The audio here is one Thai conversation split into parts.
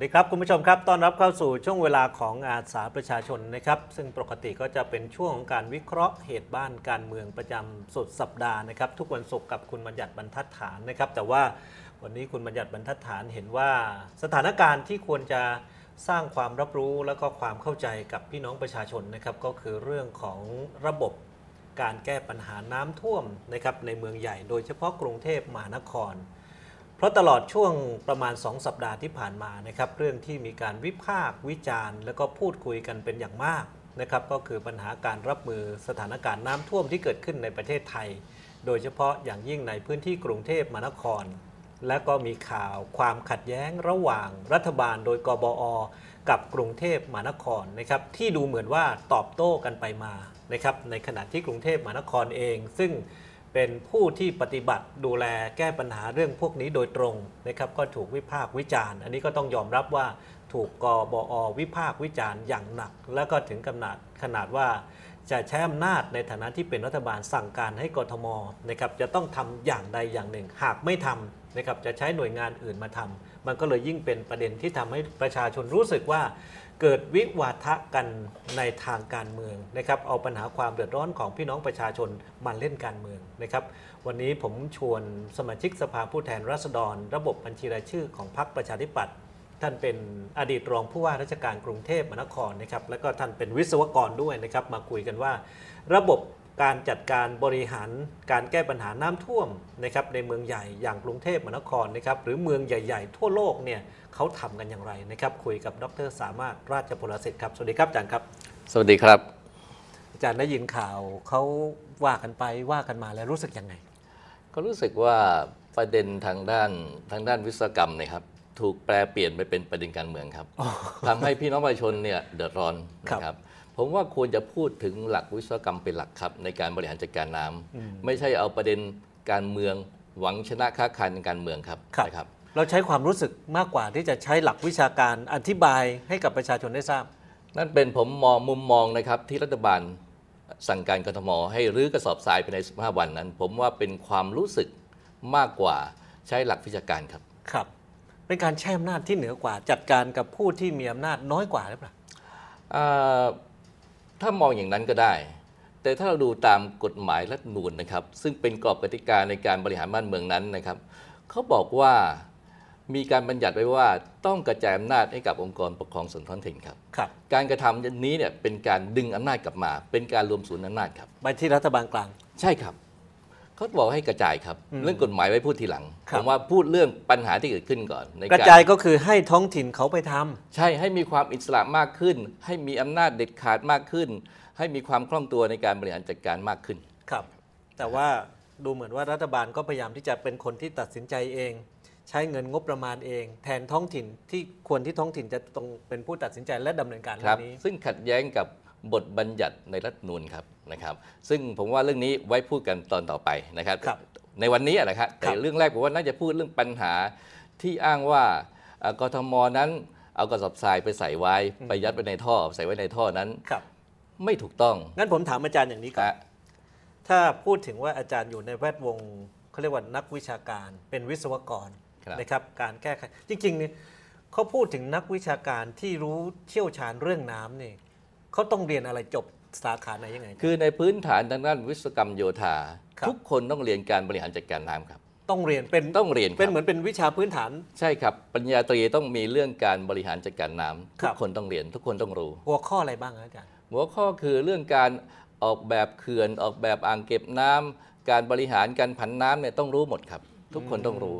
สดีครับคุณผู้ชมครับต้อนรับเข้าสู่ช่วงเวลาของอาสาประชาชนนะครับซึ่งปกติก็จะเป็นช่วงของการวิเคราะห์เหตุบ้าน การเมืองประจำสุดสัปดาห์นะครับทุกวันศุกร์กับคุณบัญญัติบรรทัดฐานนะครับแต่ว่าวันนี้คุณบัญญัติบรรทัดฐานเห็นว่า สถานการณ์ที่ควรจะสร้างความรับรู้และก็ความเข้าใจกับพี่น้องประชาชนนะครับก็คือเรื่องของระบบการแก้ปัญหาน้ำท่วมนะครับในเมืองใหญ่โดยเฉพาะกรุงเทพมหานครเพราะตลอดช่วงประมาณ 2 สัปดาห์ที่ผ่านมานะครับเรื่องที่มีการวิพากษ์วิจารณ์แล้วก็พูดคุยกันเป็นอย่างมากนะครับก็คือปัญหาการรับมือสถานการณ์น้ำท่วมที่เกิดขึ้นในประเทศไทย โดยเฉพาะอย่างยิ่งในพื้นที่กรุงเทพมหานคร และก็มีข่าวความขัดแย้งระหว่างรัฐบาลโดยกบอ กับกรุงเทพมหานครนะครับที่ดูเหมือนว่าตอบโต้กันไปมานะครับในขณะที่กรุงเทพมหานครเอง ซึ่งเป็นผู้ที่ปฏิบัติดูแลแก้ปัญหาเรื่องพวกนี้โดยตรงนะครับก็ถูกวิพากษ์วิจารณ์อันนี้ก็ต้องยอมรับว่าถูกกบอ วิพากษ์วิจารณ์อย่างหนัก แล้วก็ถึงกำนัดขนาดว่า จะใช้อำนาจในฐานะที่เป็นรัฐบาลสั่งการให้กทมนะครับจะต้องทำอย่างใดอย่างหนึ่งหากไม่ทำนะครับจะใช้หน่วยงานอื่นมาทำ มันก็เลยยิ่งเป็นประเด็นที่ทำให้ประชาชนรู้สึกว่าเกิดวิวาทะกันในทางการเมืองนะครับ เอาปัญหาความเดือดร้อนของพี่น้องประชาชนมาเล่นการเมืองนะครับ วันนี้ผมชวนสมาชิกสภาผู้แทนราษฎร ระบบบัญชีรายชื่อของพรรคประชาธิปัตย์ท่านเป็นอดีตรองผู้ว่าราชการกรุงเทพมหานครนะครับแล้วก็ท่านเป็นวิศวกรด้วยนะครับ มาคุยกันว่าระบบการจัดการบริหารการแก้ปัญหาน้ำท่วมนะครับ ในเมืองใหญ่อย่างกรุงเทพมหานครนะครับ หรือเมืองใหญ่ๆทั่วโลกเนี่ยเขาทำกันอย่างไรนะครับ คุยกับดร สามารถราชพลสร็จิครับ สวัสดีครับ อาจารย์ครับ สวัสดี ครับ อาจารย์ได้ยินข่าวเขาว่ากันไปว่ากันมาแล้วรู้สึกยังไง ก็รู้สึกว่าประเด็นทางด้านทางด้านวิศวกรรมนะครับ ถูกแปลเปลี่ยนไปเป็นประเด็นการเมืองครับ ทำให้พี่น้องประชาชนเนี่ยเดือดร้อนนะครับผมว่าควรจะพูดถึงหลักวิศวกรรมเป็นหลักครับในการบริหารจัดการน้ำ ไม่ใช่เอาประเด็นการเมืองหวังชนะค้าขันในการเมืองครับครับ เราใช้ความรู้สึกมากกว่าที่จะใช้หลักวิชาการอธิบายให้กับประชาชนได้ทราบ นั่นเป็นผมมองมุมมองนะครับที่รัฐบาลสั่งการกทมให้รื้อกระสอบทรายภายใน 15 วันนั้น ผมว่าเป็นความรู้สึกมากกว่าใช้หลักวิชาการครับ ครับเป็นการใช้อำนาจที่เหนือกว่าจัดการกับผู้ที่มีอำนาจน้อยกว่าหรือเปล่าถ้ามองอย่างนั้นก็ได้ แต่ถ้าเราดูตามกฎหมายรัฐนูนนะครับ ซึ่งเป็นกรอบกติกาในการบริหารบ้านเมืองนั้นนะครับ เขาบอกว่ามีการบัญญัติไว้ว่าต้องกระจายอำนาจให้กับองค์กรปกครองส่วนท้องถิ่นครับรบการกระทำนี้เนี่ยเป็นการดึงอำนาจกลับมา เป็นการรวมศูนย์อำนาจครับ ไปที่รัฐบาลกลาง ใช่ครับขาบอกให้กระจายครับ เรื่องกฎหมายไว้พูดทีหลัง ผมว่าพูดเรื่องปัญหาที่เกิดขึ้นก่อนกระจายก็คือให้ท้องถิ่นเขาไปทำ ใช่ให้มีความอิสระมากขึ้น ให้มีอำนาจเด็ดขาดมากขึ้น ให้มีความคล่องตัวในการบริหารจัดการมากขึ้นครับแต่ว่าดูเหมือนว่ารัฐบาลก็พยายามที่จะเป็นคนที่ตัดสินใจเอง ใช้เงินงบประมาณเอง แทนท้องถิ่นที่ควรที่ท้องถิ่นจะตรงเป็นผู้ตัดสินใจและดำเนินการเรื่องนี้ซึ่งขัดแย้งกับบทบัญญัติในรัฐนูนครับนะครับ ซึ่งผมว่าเรื่องนี้ไว้พูดกันตอนต่อไปนะครับรบในวันนี้นะครับแต่เรื่องแรกผมว่าน่าจะพูดเรื่องปัญหาที่อ้างว่ากทมนั้น เอากระสอบทรายไปใส่ไว้ไปยัดไปในท่อใส่ไว้ในท่อนั้นครับ ไม่ถูกต้องงั้นผมถามอาจารย์อย่างนี้ครับถ้าพูดถึงว่าอาจารย์อยู่ในแวดวงเขาเรียกว่านักวิชาการเป็นวิศวกรนะครับการแก้ไขจริงๆเนี่ยเขาพูดถึงนักวิชาการที่รู้เชี่ยวชาญเรื่องน้ำนี่เขาต้องเรียนอะไรจบสาขาไหนยังไง คือในพื้นฐานทางด้านวิศวกรรมโยธา ทุกคนต้องเรียนการบริหารจัดการน้ำครับ ต้องเรียนเป็นต้องเรียนเป็นเหมือนเป็นวิชาพื้นฐาน ใช่ครับ ปัญญาตรีต้องมีเรื่องการบริหารจัดการน้ำทุกคนต้องเรียนทุกคนต้องรู้ หัวข้ออะไรบ้างอาจารย์หัวข้อคือเรื่องการออกแบบเขื่อนออกแบบอ่างเก็บน้ำการบริหารการผันน้ำเนี่ยต้องรู้หมดครับ ทุกคนต้องรู้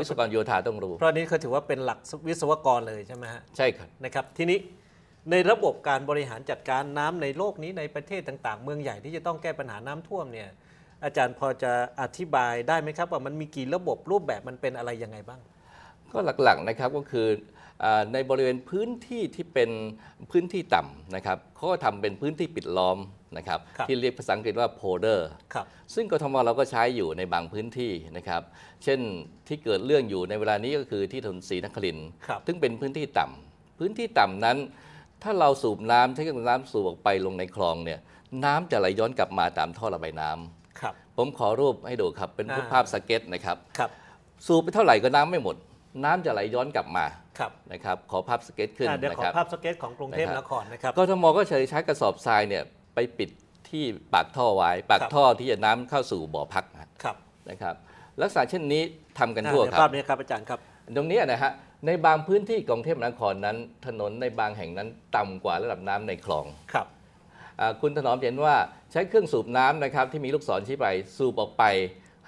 วิศวกรโยธาต้องรู้ เพราะนนี้เขาถือว่าเป็นหลักวิศวกรเลยใช่ไหมฮะ ใช่ครับ นะครับ ทีนี้ในระบบการบริหารจัดการน้ำในโลกนี้ในประเทศต่างๆ เมืองใหญ่ที่จะต้องแก้ปัญหาน้ำท่วมเนี่ย อาจารย์พอจะอธิบายได้ไหมครับ ว่ามันมีกี่ระบบรูปแบบมันเป็นอะไรยังไงบ้าง ก็หลักๆนะครับก็คือในบริเวณพื้นที่ที่เป็นพื้นที่ต่ำนะครับเขาก็ทำเป็นพื้นที่ปิดล้อมนะครับรบที่เรียกภาษาอังกฤษว่าโพเดอร์ซึ่งกทมเราก็ใช้อยู่ในบางพื้นที่นะครับ เช่นที่เกิดเรื่องอยู่ในเวลานี้ก็คือที่ถนนศรีนครินทร์ซึ่งเป็นพื้นที่ต่ำพื้นที่ต่ำนั้นถ้าเราสูบน้ำใช้เครื่องน้ำสูบออกไปลงในคลองเนี่ยน้ำจะไหลย้อนกลับมาตามท่อระบายน้ำครับ ผมขอรูปให้ดูครับ เป็นรูปภาพสเก็ตนะครับครับสูบไปเท่าไหร่ก็น้ำไม่หมด น้ำจะไหลย้อนกลับมาครับนะครับขอภาพสเก็ตขึ้นนะครับเดี๋ยวขอภาพสเก็ตของกรุงเทพนครนะครับกทมก็ใช้ใช้กระสอบทรายเนี่ยไปปิดที่ปากท่อไว้ ปากท่อที่จะน้ำเข้าสู่บ่อพักนะครับนะครับลักษณะเช่นนี้ทำกันทั่วครับภาพนี้ครับอาจารย์ครับ ตรงนี้นะฮะในบางพื้นที่กรุงเทพมหานครนั้นถนนในบางแห่งนั้นต่ำกว่าระดับน้ำในคลองครับคุณถนอมเห็นว่าใช้เครื่องสูบน้ำนะครับ ที่มีลูกศรชี้ไป สูบออกไป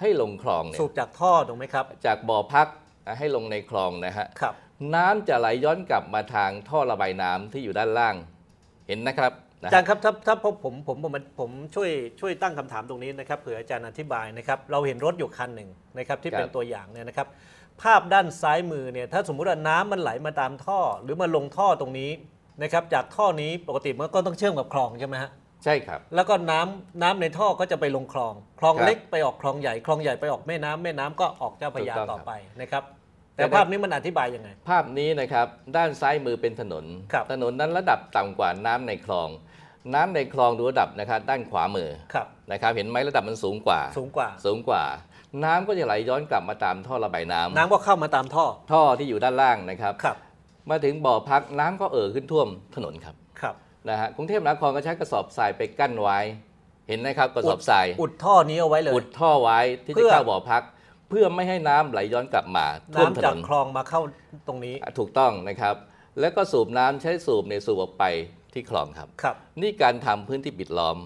ให้ลงคลองเนี่ยสูบจากท่อถูกไหมครับ จากบ่อพักให้ลงในคลองนะฮะครับ น้ำจะไหลย้อนกลับมาทางท่อระบายน้ำที่อยู่ด้านล่างเห็นนะครับอาจารย์ครับถ้าถ้าผมผมผมผมช่วยช่วยตั้งคำถามตรงนี้นะครับเผื่ออาจารย์อธิบายนะครับ เราเห็นรถอยู่คันหนึ่งนะครับ ที่เป็นตัวอย่างเนี่ยนะครับภาพด้านซ้ายมือเนี่ยถ้าสมมุติว่าน้ำมันไหลมาตามท่อหรือมาลงท่อตรงนี้นะครับจากท่อนี้ปกติมันก็ต้องเชื่อมกับคลองใช่ไหมฮะใช่ครับ แล้วก็น้ำน้ำในท่อก็จะไปลงคลอง คลองเล็กไปออกคลองใหญ่คลองใหญ่ไปออกแม่น้ำแม่น้ำก็ออกเจ้าพระยาต่อไปนะครับ แต่ภาพนี้มันอธิบายยังไงภาพนี้นะครับด้านซ้ายมือเป็นถนน ถนนนั้นระดับต่ำกว่าน้ำในคลอง น้ำในคลองดูระดับนะครับ ด้านขวามือนะครับ เห็นไหมระดับมันสูงกว่า สูงกว่า สูงกว่าน้ำก็จะไหลย้อนกลับมาตามท่อระบายน้ำ น้ำก็เข้ามาตามท่อท่อที่อยู่ด้านล่างนะครับครับ มาถึงบ่อพักน้ำก็เอ่อขึ้นท่วมถนนครับ ครับนะฮะกรุงเทพมหานครก็ใช้กระสอบทรายไปกั้นไว้ เห็นนะครับ กระสอบทราย อุดท่อนี้เอาไว้เลย อุดท่อไว้ที่จะเข้าบ่อพักเพื่อไม่ให้น้ำไหลย้อนกลับมาท่วมถนนจากคลองมาเข้าตรงนี้ถูกต้องนะครับ แล้วก็สูบน้ำใช้สูบในสูบออกไปที่คลองครับครับนี่การทำพื้นที่ปิดล้อม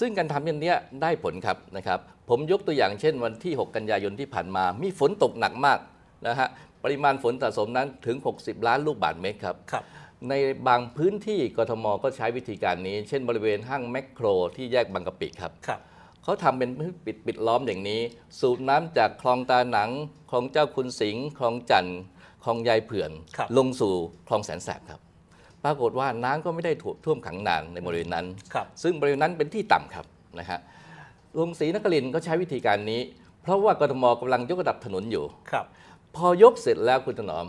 ซึ่งการทำอย่างนี้ได้ผลครับนะครับ ผมยกตัวอย่างเช่นวันที่ 6 กันยายนที่ผ่านมา มีฝนตกหนักมากนะฮะปริมาณฝนสะสมนั้นถึง 60 ล้านลูกบาทเมตรครับรบในบางพื้นที่กทม ก็ใช้วิธีการนี้ เช่นบริเวณห้างแมคโครที่แยกบางกะปิครับรบเขาทำเป็นปิดปิดล้อมอย่างนี้ สูบน้ำจากคลองตาหนังคลองเจ้าคุณสิงห์คลองจันทร์คลองยายเผื่อนลงสู่คลองแสนแสบครับปรากฏว่าน้ำก็ไม่ได้ท่วมขังนานในบริเวณนั้นครับซึ่งบริเวณนั้นเป็นที่ต่ำครับนะฮะลงศรีนครินก็ใช้วิธีการนี้ เพราะว่ากรทมกำลังยกระดับถนนอยู่ ครับ พอยกเสร็จแล้วคุณถนอม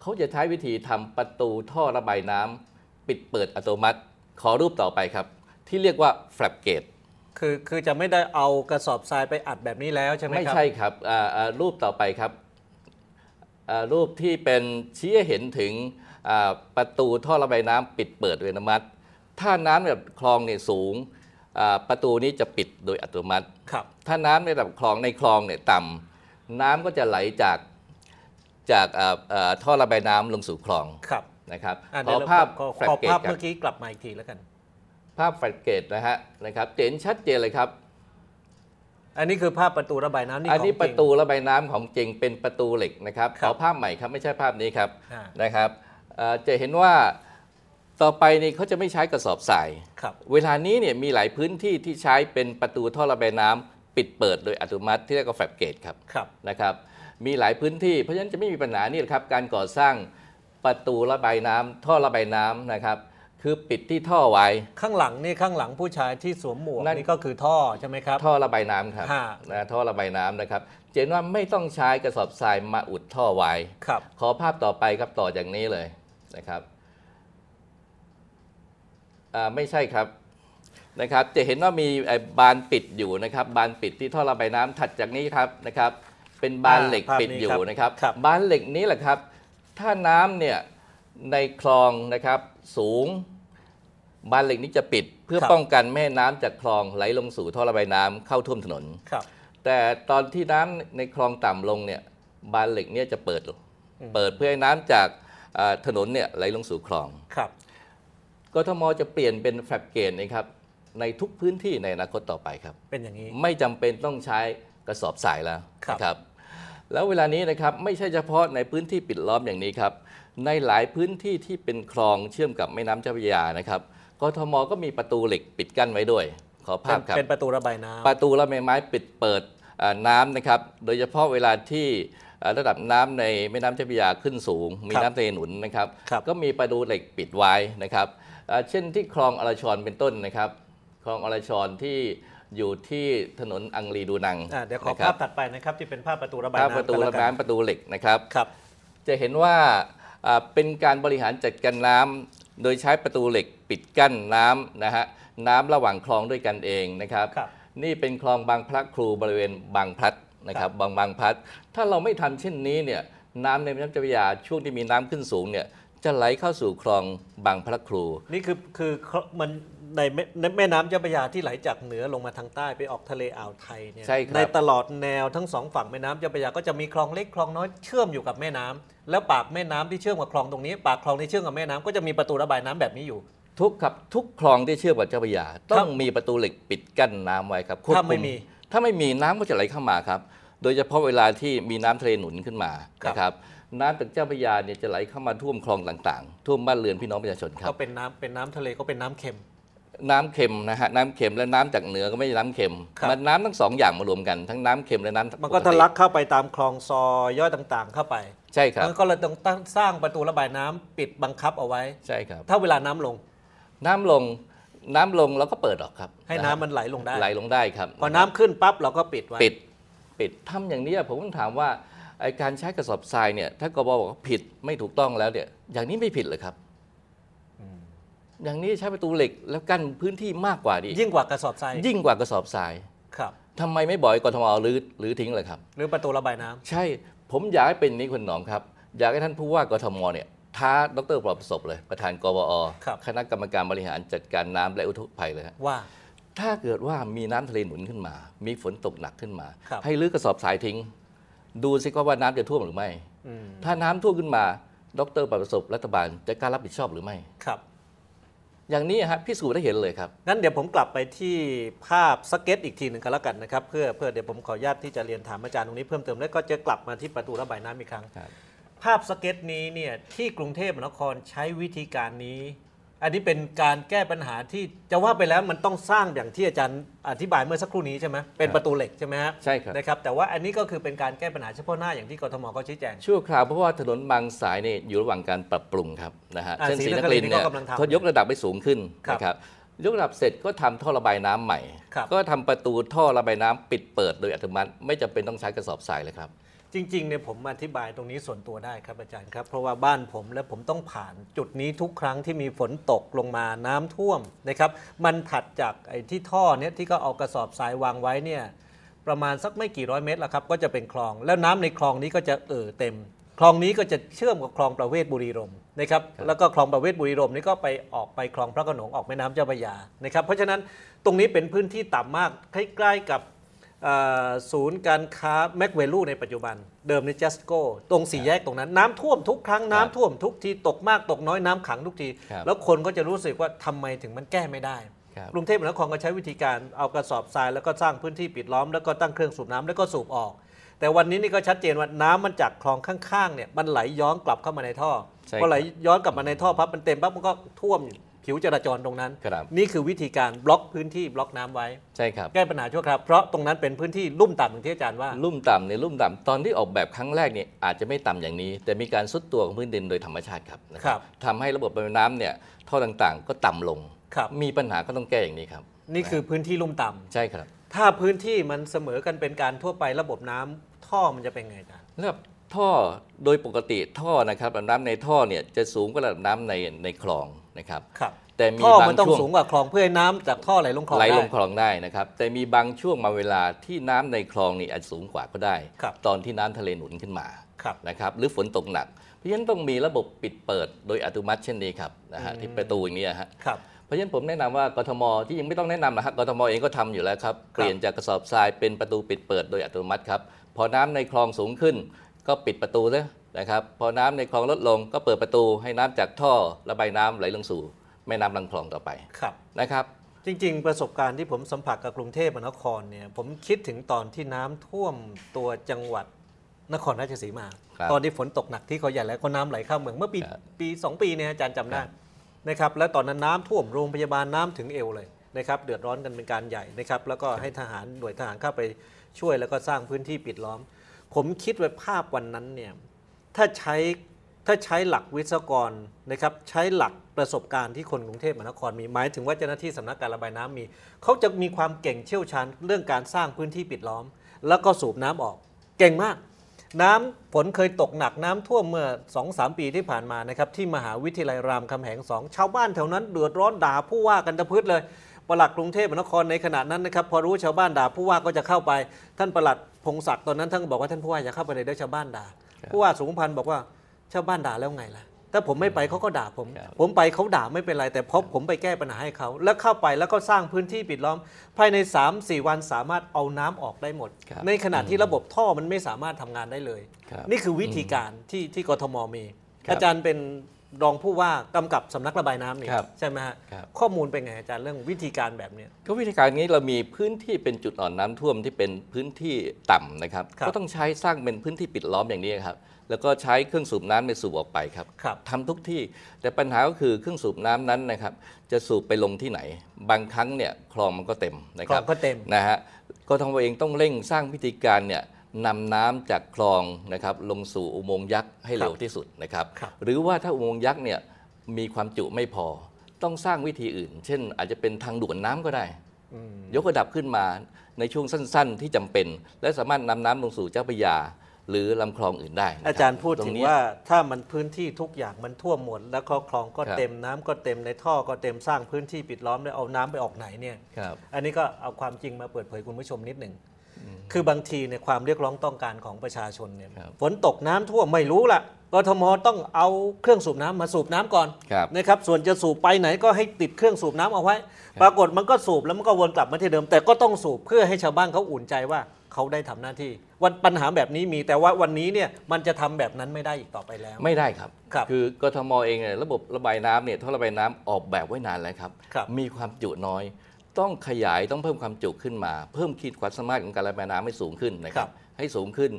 เขาจะใช้วิธีทำประตูท่อระบายน้ำ ปิดเปิดอัตโนมัติ ขอรูปต่อไปครับ ที่เรียกว่าแฟลปเกตคือคือจะไม่ได้เอากระสอบทรายไปอัดแบบนี้แล้วใช่ไหมครับไม่ใช่ครับรูปต่อไปครับรูปที่เป็นชี้ให้เห็นถึงประตูท่อระบายน้ำปิดเปิดโดยอัตโนมัติ ถ้าน้ำาแบบคลองเนี่ยสูง ประตูนี้จะปิดโดยอัตโนมัติถ้าน้ำในระดับคลองในคลองเนี่ยต่ำน้ำก็จะไหลจากจากท่อระบายน้ำลงสู่คลองนะครับ ขอภาพแฟลชเกตเมื่อกี้กลับมาอีกทีแล้วกัน ภาพแฟลกเกตนะฮะ นะครับเห็นชัดเจนเลยครับ อันนี้คือภาพประตูระบายน้ำนี่อันนี้ประตูระบายน้ำของจริงเป็นประตูเหล็กนะครับ ขอภาพใหม่ครับไม่ใช่ภาพนี้ครับนะครับจะเห็นว่าต่อไปนี่เขาจะไม่ใช้กระสอบทรายเวลานี้เนี่ยมีหลายพื้นที่ที่ใช้เป็นประตูท่อระบายน้ำ ปิดเปิดโดยอัตโนมัติที่เรียกว่าแฟบเกตครับรบนะครับ มีหลายพื้นที่เพราะฉะนั้นจะไม่มีปัญหานี่ครับการก่อสร้างประตูระบายน้ำ ท่อระบายน้ำนะครับคือปิดที่ท่อไว้ ข้างหลังนี่ข้างหลังผู้ชายที่สวมหมวกนั่นก็คือท่อใช่ไหมครับ ท่อระบายน้ำครับนะท่อระบายน้ำนะครับเจนว่าไม่ต้องใช้กระสอบทรายมาอุดท่อไว้ครับ ขอภาพต่อไปครับต่อจากนี้เลยนะครับไม่ใช่ครับนะครับ จะเห็นว่ามีบานปิดอยู่นะครับ บานปิดที่ท่อระบายน้ำถัดจากนี้ครับนะครับเป็นบานเหล็กปิดอยู่นะครับบานเหล็กนี้แหละครับ ถ้าน้ำเนี่ยในคลองนะครับสูง บานเหล็กนี้จะปิดเพื่อป้องกันแม่น้ำจากคลองไหลลงสู่ท่อระบายน้ำ เข้าท่วมถนนครับแต่ตอนที่น้ำในคลองต่ำลงเนี่ย บานเหล็กเนี่ยจะเปิด เปิดเพื่อให้น้ำจากถนนเนี่ยไหลลงสู่คลองครับกทมจะเปลี่ยนเป็นแฟลเกตนะครับในทุกพื้นที่ในอนาคตต่อไปครับ เป็นอย่างนี้ ไม่จำเป็นต้องใช้กระสอบสายแล้วครับ แล้วเวลานี้นะครับไม่ใช่เฉพาะในพื้นที่ปิดล้อมอย่างนี้ครับ ในหลายพื้นที่ที่เป็นคลองเชื่อมกับแม่น้ำเจ้าพระยานะครับ กทมก็มีประตูเหล็กปิดกั้นไว้ด้วย ขอภาพครับ เป็นประตูระบายน้ำ ประตูระบายไม้ปิดเปิดน้ำนะครับโดยเฉพาะเวลาที่ระดับน้ำในแม่น้ำเจ้าพระยาขึ้นสูง มีน้ำทะเลหนุนนะครับ ก็มีประตูเหล็กปิดไว้นะครับ เช่นที่คลองอรชรเป็นต้นนะครับคลองอรชรที่อยู่ที่ถนนอังรีดูนังเดี๋ยวขอภาพตัดไปนะครับ ที่เป็นภาพประตูระบายน้ำประตูระบายน้ำประตูเหล็กนะครับครับจะเห็นว่าเป็นการบริหารจัดการน้ำโดยใช้ประตูเหล็กปิดกั้นน้ำนะฮะน้ำระหว่างคลองด้วยกันเองนะครับนี่เป็นคลองบางพระครูบริเวณบางพลัดนะครับบางบางพัด ถ้าเราไม่ทำเช่นนี้เนี่ยน้ำในแม่น้ำเจ้าพระยาช่วงที่มีน้ำขึ้นสูงเนี่ยจะไหลเข้าสู่คลองบางพระครู นี่คือคือมันในแม่น้ำเจ้าพระยาที่ไหลจากเหนือลงมาทางใต้ไปออกทะเลอ่าวไทยเนี่ยใในตลอดแนวทั้งสองฝั่งแม่น้ำเจ้าพระยาก็จะมีคลองเล็กคลองน้อยเชื่อมอยู่กับแม่น้ำ แล้วปากแม่น้ำที่เชื่อมกับคลองตรงนี้ ปากคลองที่เชื่อมกับแม่น้ำก็จะมีประตูระบายน้ำแบบนี้อยู่ ทุกครับทุกคลองที่เชื่อมกับเจ้าพระยา ต้องมีประตูเหล็กปิดกั้นน้ำไว้ครับควบคุมีถ้าไม่มีน้ำก็จะไหลเข้ามาครับ โดยเฉพาะเวลาที่มีน้ำทะเลหนุนขึ้นมานะครับน้ำจากเจ้าพยาเนี่ยจะไหลเข้ามาท่วมคลองต่างๆ ท่วมบ้านเรือนพี่น้องประชาชน ครับก็เป็นน้ำเป็นน้ำทะเลก็เป็นน้ำเค็ม น้ำเค็มนะฮะน้ำเค็มและน้ำจากเหนือก็ไม่ใช่น้ำเค็มมันน้ำทั้งสองอย่างมารวมกันทั้งน้ำเค็มและน้ำมันก็ทะลักเข้าไปตามคลองซอยย่อยต่างๆ เข้าไปใช่ครับมันก็เลยต้องสร้างประตูระบายน้ำปิดบังคับเอาไว้ใช่ครับ ถ้าเวลาน้ำลง น้ำลงน้ำลงเราก็เปิดออกครับ ให้น้ำมันไหลลงได้ ไหลลงได้ครับพอน้ำขึ้นปั๊บเราก็ปิดไว้ปิด ปิดทำอย่างนี้ผมถามว่าไอการใช้กระสอบทรายเนี่ยถ้ากบบอกว่าผิดไม่ถูกต้องแล้วเนี่ยอย่างนี้ไม่ผิดเลยครับอย่างนี้ใช้ประตูเหล็กแล้วกั้นพื้นที่มากกว่าดียิ่งกว่ากระสอบทราย ยิ่งกว่ากระสอบทรายครับทำไมไม่บ่อยกรทมหรือหรือทิ้งเลยครับหรือประตูระบายน้ำ ใช่ ผมอยากให้เป็นนี้คุณหนอมครับ อยากให้ท่านผู้ว่ากรทมเนี่ยท้าดรปลอดประสบเลยประธานกบอ คณะกรรมการบริหารจัดการน้ำและอุทกภัยเลยฮะว่า ถ้าเกิดว่ามีน้ำทะเลหนุนขึ้นมา มีฝนตกหนักขึ้นมา ให้ลื้อกระสอบสายทิ้ง ดูสิว่าน้ำจะท่วมหรือไม่ ถ้าน้ำท่วมขึ้นมา ดรปลอดประสบรัฐบาลจะกล้ารับผิดชอบหรือไม่ครับ อย่างนี้ฮะพิสูจน์ได้เห็นเลยครับงั้นเดี๋ยวผมกลับไปที่ภาพสเก็ตอีกทีหนึ่งกันแล้วกันนะครับ เพื่อเพื่อเดี๋ยวผมขออนุญาตที่จะเรียนถามอาจารย์ตรงนี้เพิ่มเติมแล้วก็จะกลับมาที่ประตูระบายน้ำอีกครั้งภาพสเก็ตนี้เนี่ยที่กรุงเทพมหานครใช้วิธีการนี้ อันนี้เป็นการแก้ปัญหาที่จะว่าไปแล้วมันต้องสร้างอย่างที่อาจารย์อธิบายเมื่อสักครู่นี้ใช่ไหมเป็นประตูเหล็กใช่ไหมฮะใช่ครับนะครับแต่ว่าอันนี้ก็คือเป็นการแก้ปัญหาเฉพาะหน้าอย่างที่กทมก็ชี้แจงชั่วคราวเพราะว่าถนนบางสายเนี่ยอยู่ระหว่างการปรับปรุงครับนะฮะ่เส้นสีนครินเนี่ยทดยกระดับไปสูงขึ้นนะครับยกระดับเสร็จก็ทำท่อระบายน้ำใหม่ ก็ทำประตูท่อระบายน้ำปิดเปิด โดยอัตโนมัติไม่จำเป็นต้องใช้กระสอบทรายเลยครับจริงๆเนี่ยผมอธิบายตรงนี้ส่วนตัวได้ครับอาจารย์ครับเพราะว่าบ้านผมและผมต้องผ่าน จุดนี้ทุกครั้งที่มีฝนตกลงมาน้ำท่วมนะครับ มันถัดจากไอ้ที่ท่อเนี่ยที่ก็เอากระสอบทรายวางไว้เนี่ยประมาณสักไม่กี่ร้อยเมตรละครับก็จะเป็นคลองแล้วน้ำในคลองนี้ก็จะเอ่อเต็มคลองนี้ก็จะเชื่อมกับคลองประเวศบุรีรมนะครับแล้วก็คลองประเวศบุรีรมนี่ก็ไปออกไปคลองพระกระหนงออกแม่น้ำเจ้าพระยานะครับเพราะฉะนั้นตรงนี้เป็นพื้นที่ต่ำมากใกล้ๆกับศูนย์การค้าแม็กเวลูในปัจจุบัน เดิมในจสโกตรงสี่แยกตรงนั้นน้ำท่วมทุกครั้ง น้ำท่วมทุกที ตกมากตกน้อยน้ำขังทุกที แล้วคนก็จะรู้สึกว่าทำไมถึงมันแก้ไม่ได้ กรุงเทพมหานครก็ใช้วิธีการเอากระสอบทรายแล้วก็สร้างพื้นที่ปิดล้อม แล้วก็ตั้งเครื่องสูบน้ำแล้วก็สูบออก แต่วันนี้นี่ก็ชัดเจนว่าน้ำมันจากคลองข้างๆเนี่ยมันไหลย้อนกลับเข้ามาในท่อพอไหลย้อนกลับมาในท่อพับมันเต็มปั๊บมันก็ท่วมผิวจราจรตรงนั้น ครับ นี่คือวิธีการบล็อกพื้นที่บล็อกน้ำไว้ ใช่ครับ แก้ปัญหาชั่วคราวเพราะตรงนั้นเป็นพื้นที่ลุ่มต่ำอย่างที่อาจารย์ว่า ลุ่มต่ำในลุ่มต่ำตอนที่ออกแบบครั้งแรกเนี่ยอาจจะไม่ต่ำอย่างนี้ แต่มีการซุดตัวของพื้นดินโดยธรรมชาติครับนะครัรบทำให้ระบบระบายน้ำเนี่ยท่อต่างๆก็ต่ำลงครับมีปัญหาก็ต้องแก้อย่างนี้ครับ นี่คือพื้นที่ลุ่มต่ำใช่ครับ ถ้าพื้นที่มันเสมอกันเป็นการทั่วไประบบน้ำท่อมันจะเป็นไงอาจารย์ท่อโดยปกติท่อนะครับระดับน้ำในท่อเนี่ยจะสูงกว่าระดับน้ำในในคลองนะครับรบแต่มีบางมันต้องช่วงสูงกว่าคลองเพื่อให้น้ำจากท่อไหลลงคลองไหลลงคลองได้นะครับแต่มีบางช่วงมาเวลาที่น้ำในคลองนี่อาจสูงกว่าก็ได้ ตอนที่น้ำทะเลหนุนขึ้นมานะครับ หรือฝนตกหนัก เพราะฉะนั้นต้องมีระบบปิดเปิดโดยอัตโนมัติเช่นนี้ครับนะฮะที่ประตูอย่างนี้ฮะครับเพราะฉะนั้นผมแนะนำว่ากทม ที่ยังไม่ต้องแนะนำนะครับกทมเองก็ทำอยู่แล้วครับ เปลี่ยนจากกระสอบทรายเป็นประตูปิดเปิดโดยอัตโนมัติครับ พอน้ำในคลองสูงขึ้นก็ปิดประตูซะนะครับพอน้ำในคลองลดลงก็เปิดประตูให้น้ำจากท่อ ระบายน้ำไหลลงสู่แม่น้ำลังคลองต่อไปครับนะครับ จริง ๆ ประสบการณ์ที่ผมสัมผัสกับกรุงเทพมหานครเนี่ยผมคิดถึงตอนที่น้ำท่วมตัวจังหวัดนครราชสีมา ตอนที่ฝนตกหนักที่เขาใหญ่แล้วก็น้ำไหลเข้าเมืองเมื่อปีปีสองปีเนี่ยอาจารย์จำได้นะครับและตอนนั้นน้ำท่วมโรงพยาบาลน้ำถึงเอวเลยนะครับ เดือดร้อนกันเป็นการใหญ่นะครับ แล้วก็ให้ทหารหน่วยทหารเข้าไปช่วยแล้วก็สร้างพื้นที่ปิดล้อม ผมคิดไว้ภาพวันนั้นเนี่ยถ้าใช้ถ้าใช้หลักวิศวกรนะครับใช้หลักประสบการณ์ที่คนกรุงเทพมหานครมีหมายถึงว่าเจ้าหน้าที่สำนักการระบายน้ำมี เขาจะมีความเก่งเชี่ยวชาญเรื่องการสร้างพื้นที่ปิดล้อม แล้วก็สูบน้ำออก เก่งมาก น้ำฝนเคยตกหนักน้ำท่วมเมื่อ2อสปีที่ผ่านมานะครับที่มหาวิทยาลัยรามคำแหงสองชาวบ้านแถวนั้น เดือดร้อนด่าผู้ว่ากันตะพืชเลยปลัดกรุงเทพมหานครในขณะนั้นนะครับพอรู้ชาวบ้านด่าผู้ว่าก็จะเข้าไปท่านปลัดพงศักดิ์ตอนนั้นท่านบอกว่าท่านผู้ว่าอย่าเข้าไปเลยเดี๋ยวชาวบ้านด่าผู้ว่าสุขุมพันธ์บอกว่าชาวบ้านด่าแล้วไงล่ะ ถ้าผมไม่ไปเขาก็ด่าผม ผมไปเขาด่าไม่เป็นไร แต่พบผมไปแก้ปัญหาให้เขา แล้วเข้าไปแล้วก็สร้างพื้นที่ปิดล้อม ภายใน 3-4 วันสามารถเอาน้ำออกได้หมด ในขณะที่ระบบท่อมันไม่สามารถทำงานได้เลย นี่คือวิธีการที่ที่กทมมี อาจารย์เป็นรองผู้ว่ากำกับสำนักระบายน้ำนี่ใช่ไหมฮะครับข้อมูลเป็นไงอาจารย์เรื่องวิธีการแบบนี้ก็วิธีการนี้เรามีพื้นที่เป็นจุดอ่อนน้ำท่วมที่เป็นพื้นที่ต่ำนะครับก็ต้องใช้สร้างเป็นพื้นที่ปิดล้อมอย่างนี้ครับแล้วก็ใช้เครื่องสูบน้ำไปสูบออกไปครับรบทำทุกที่แต่ปัญหาก็คือเครื่องสูบน้ำนั้นนะครับจะสูบไปลงที่ไหน บางครั้งเนี่ยคลองมันก็เต็มนะครับคลองก็เต็มนะฮะก็ทางเราเองต้องเร่งสร้างพิธีการเนี่ยนำน้ำจากคลองนะครับลงสู่อุโมงค์ยักษ์ให้เร็วที่สุดนะครับรบหรือว่าถ้าอุโมงค์ยักษ์เนี่ยมีความจุไม่พอ ต้องสร้างวิธีอื่น เช่นอาจจะเป็นทางด่วนน้ำก็ได้ยกระดับขึ้นมาในช่วงสั้น ๆ ที่จำเป็น และสามารถนำน้ำลงสู่เจ้าพระยา หรือลำคลองอื่นได้อาจารย์พูดถึงว่าถ้ามันพื้นที่ทุกอย่างมันท่วมหมดแล้วคลองก็เต็มน้ำก็เต็มในท่อก็เต็มสร้างพื้นที่ปิดล้อมแล้วเอาน้ำไปออกไหนเนี่ยอันนี้ก็เอาความจริงมาเปิดเผยคุณผู้ชมนิดหนึ่งคือบางทีในความเรียกร้องต้องการของประชาชนเนี่ยฝนตกน้ำท่วมไม่รู้ละกทมต้องเอาเครื่องสูบน้ำมาสูบน้ำก่อนนะครับส่วนจะสูบไปไหนก็ให้ติดเครื่องสูบน้ำเอาไว้ ปรากฏมันก็สูบแล้วมันก็วนกลับมาที่เดิมแต่ก็ต้องสูบเพื่อให้ชาวบ้านเขาอุ่นใจว่าเขาได้ทำหน้าที่ วันปัญหาแบบนี้มีแต่ว่าวันนี้เนี่ยมันจะทำแบบนั้นไม่ได้อีกต่อไปแล้ว ไม่ได้ครับคบคือกทมเองเนี่ยระบบระบายน้ำเนี่ยท่อระบายน้ำออกแบบไว้นานแล้วครับครับมีความจุน้อยต้องขยายต้องเพิ่มความจุขึ้นมาเพิ่มขีดความสามารถของการระบายน้ำให้สูงขึ้นนะครับให้สูงขึ้น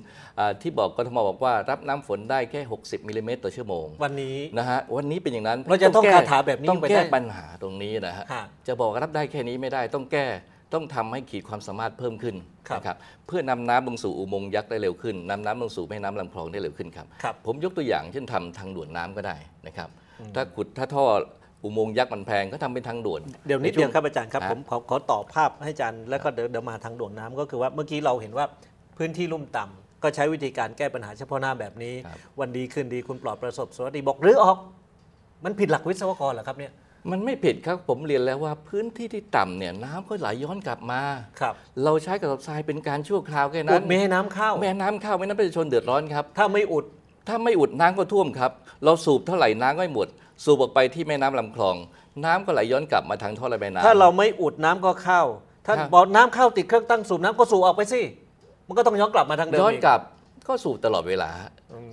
ที่บอกกทมบอกว่า รับน้ำฝนได้แค่ 60มิลิเมตรต่อชั่วโมง วันนี้นะฮะวันนี้เป็นอย่างนั้นเราจะต้องคาถาแบบนี้ต้องแก้ปัญหาตรงนี้นะฮะจะบอกรับได้แค่นี้ไม่ได้ต้องแก้ต้องทำให้ขีดความสามารถเพิ่มขึ้นนะครับเพื่อนำน้ำลงสู่อุโมงค์ยักษ์ได้เร็วขึ้นนำน้ำลงสู่แม่น้ำลำคลองได้เร็วขึ้นครับผมยกตัวอย่างเช่นทำทางด่วนน้ำก็ได้นะครับถ้าขุดถ้าท่ออุโมงค์ยักษ์มันแพงก็ทำเป็นทางด่วน เดี๋ยวนิดเดียวครับอาจารย์ครับ ผมขอขอตอบภาพให้อาจารย์ แล้วก็เดี๋ยวมาทางด่วนน้ำก็คือว่าเมื่อกี้เราเห็นว่าพื้นที่ลุ่มต่ำ ก็ใช้วิธีการแก้ปัญหาเฉพาะหน้าแบบนี้ วันดีคืนดีคุณปลอดประสบสวัสดีบอกหรือออก มันผิดหลักวิศวกรเหรอครับเนี่ยมันไม่ผิดครับผมเรียนแล้วว่าพื้นที่ที่ต่ำเนี่ยน้ำก็ไหลย้อนกลับมาครับ เราใช้กระสอบทรายเป็นการชั่วคราวแค่นั้นไม่ให้น้ำเข้าไม่ให้น้ำเข้าไม่น้ำประชาชนเดือดร้อนครับ ถ้าไม่อุดถ้าไม่อุดน้ำก็ท่วมครับ เราสูบเท่าไหร่น้ำก็ไม่หมดสูบออกไปที่แม่น้ำลำคลอง น้ำก็ไหลย้อนกลับมาทางท่อระบายน้ำถ้าเราไม่อุดน้ำก็เข้าท่านบอกน้ำเข้าติดเครื่องตั้งสูบน้ำก็สูบออกไปสิมันก็ต้องย้อนกลับมาทางเดิมย้อนกลับก็สูบตลอดเวลา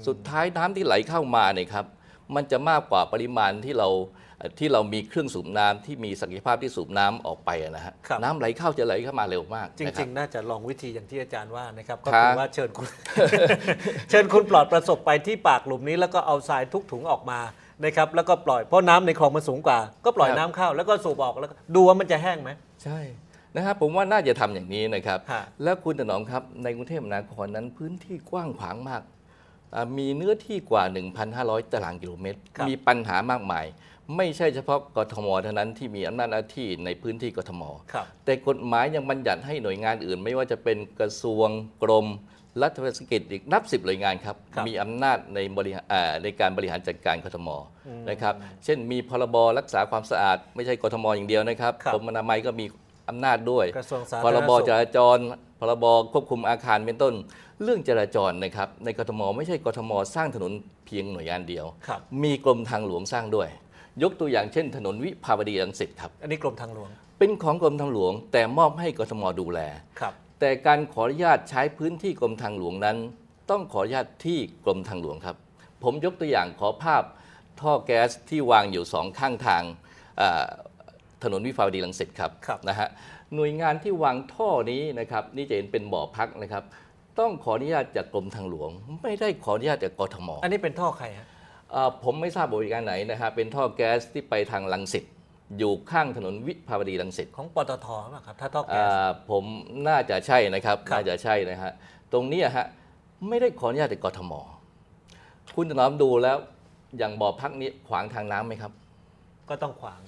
สุดท้ายน้ำที่ไหลเข้ามาเนี่ยครับ มันจะมากกว่าปริมาณที่เราที่เรามีเครื่องสูบน้ำที่มีศักยภาพที่สูบน้ำออกไปนะฮะน้ำไหลเข้าจะไหลเข้ามาเร็วมาก จริง ๆ น่าจะลองวิธีอย่างที่อาจารย์ว่านะครับก็คือว่าเชิญคุณเชิญคุณปลอดประสบไปที่ปากหลุมนี้แล้วก็เอาทรายทุกถุงออกมานะครับแล้วก็ปล่อยเพราะน้ำในคลองมันสูงกว่า ก็ปล่อยน้ำเข้าแล้วก็สูบออกแล้วดูว่ามันจะแห้งไหมใช่นะครับผมว่าน่าจะทำอย่างนี้นะครับ แล้วคุณถนอมครับในกรุงเทพมหานครนั้นพื้นที่กว้างขวางมาก มีเนื้อที่กว่า 1,500ตารางกิโลเมตร มีปัญหามากมาย ไม่ใช่เฉพาะกทม เท่านั้นที่มีอำนาจหน้าที่ในพื้นที่กทม แต่กฎหมายยังบัญญัติให้หน่วยงานอื่น ไม่ว่าจะเป็นกระทรวงกรมรัฐวิสาหกิจอีกนับสิบหน่วยงานครับรบมีอำนาจในบริหารในการบริหารจัดการกทมนะครับ เช่นมีพรบรักษาความสะอาดไม่ใช่กทมอย่างเดียวนะครับกรมอนามัยก็มีอำนาจด้วย พรบจราจรพรบควบคุมอาคารเป็นต้น เรื่องจราจรนะครับในกทมไม่ใช่กทม สร้างถนนเพียงหน่วยงานเดียวมีกรมทางหลวงสร้างด้วย ยกตัวอย่างเช่น ถนนวิภาวดีรังสิตครับอันนี้กรมทางหลวงเป็นของกรมทางหลวงแต่มอบให้กทมดูแลครับแต่การขออนุญาตใช้พื้นที่กรมทางหลวงนั้น ต้องขออนุญาตที่กรมทางหลวงครับผมยกตัวอย่างขอภาพ ท่อแก๊สที่วางอยู่สองข้างทางถนนวิภาวดีรังสิตครับรบนะฮะหน่วยงานที่วางท่อนี้นะครับนี่จะเห็นเป็นบ่อพักนะครับต้องขออนุญาตจากกรมทางหลวง ไม่ได้ขออนุญาตจากกทมอันนี้เป็นท่อใครฮะผมไม่ทราบบริการไหนนะครับเป็นท่อแก๊สที่ไปทางลังสิตอยู่ข้างถนนวิภาวดีรังสิตของปตทหรอป่ครับ ถ้าท่อแก๊สผมน่าจะใช่นะครับรบน่าจะใช่นะฮะ ตรงนี้ฮะไม่ได้ขออนุญาตจากกทม คุณถนอมดูแล้ว อย่างบ่อพักนี้ขวางทางน้ำไหมครับ ก็ต้องขวาง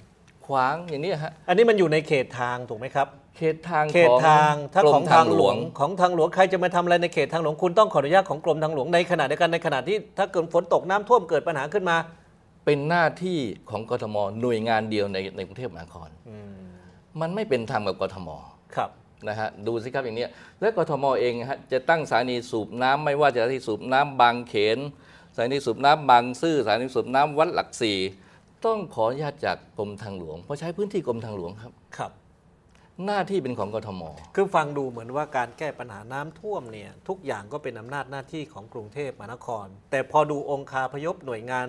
ขวางอย่างนี้ฮะ อันนี้มันอยู่ในเขตทางถูกไหมครับ เขตทางเขตทางถ้าของกรมทางหลวงงของทางหลวงใครจะมาทำอะไรในเขตทางหลวงคุณต้องขออนุญาตของกรมทางหลวงในขณะเดียวกันในขณะที่ ถ้าเกิดฝนตกน้ำท่วมเกิดปัญหาขึ้นมาเป็นหน้าที่ของกทม หน่วยงานเดียวในในกรุงเทพมหานคร มันไม่เป็นธรรมกับกทมครับนะฮะดูสิครับอย่างนี้และกทมเองฮะจะตั้งสถานีสูบน้ำ ไม่ว่าจะที่สูบน้ำบางเขนสถานีสูบน้ำบางซื่อสถานีสูบน้ำวัดหลักสี่ต้องขออนุญาตจากกรมทางหลวง เพราะใช้พื้นที่กรมทางหลวงครับครับ หน้าที่เป็นของกทมคือฟังดูเหมือนว่าการแก้ปัญหาน้ำท่วมเนี่ยทุกอย่างก็เป็นอำานาจหน้าที่ของกรุงเทพมหานคร แต่พอดูองค์คาพยพหน่วยงาน